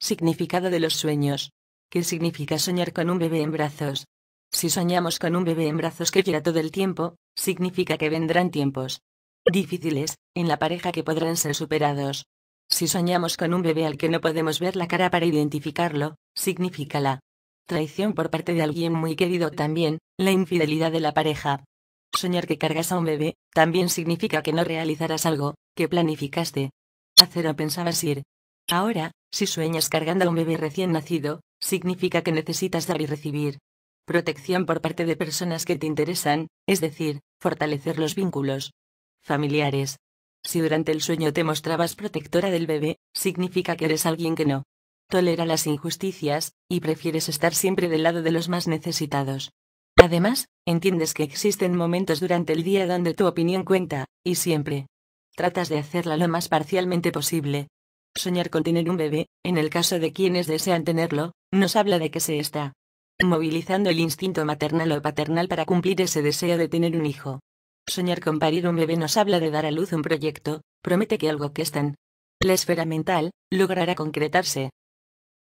Significado de los sueños. ¿Qué significa soñar con un bebé en brazos? Si soñamos con un bebé en brazos que llora todo el tiempo, significa que vendrán tiempos difíciles, en la pareja que podrán ser superados. Si soñamos con un bebé al que no podemos ver la cara para identificarlo, significa la traición por parte de alguien muy querido también, la infidelidad de la pareja. Soñar que cargas a un bebé, también significa que no realizarás algo, que planificaste. Hacer o pensabas ir, Ahora, si sueñas cargando a un bebé recién nacido, significa que necesitas dar y recibir protección por parte de personas que te interesan, es decir, fortalecer los vínculos familiares. Si durante el sueño te mostrabas protectora del bebé, significa que eres alguien que no tolera las injusticias, y prefieres estar siempre del lado de los más necesitados. Además, entiendes que existen momentos durante el día donde tu opinión cuenta, y siempre tratas de hacerla lo más parcialmente posible, Soñar con tener un bebé, en el caso de quienes desean tenerlo, nos habla de que se está movilizando el instinto maternal o paternal para cumplir ese deseo de tener un hijo. Soñar con parir un bebé nos habla de dar a luz un proyecto, promete que algo que está en la esfera mental, logrará concretarse.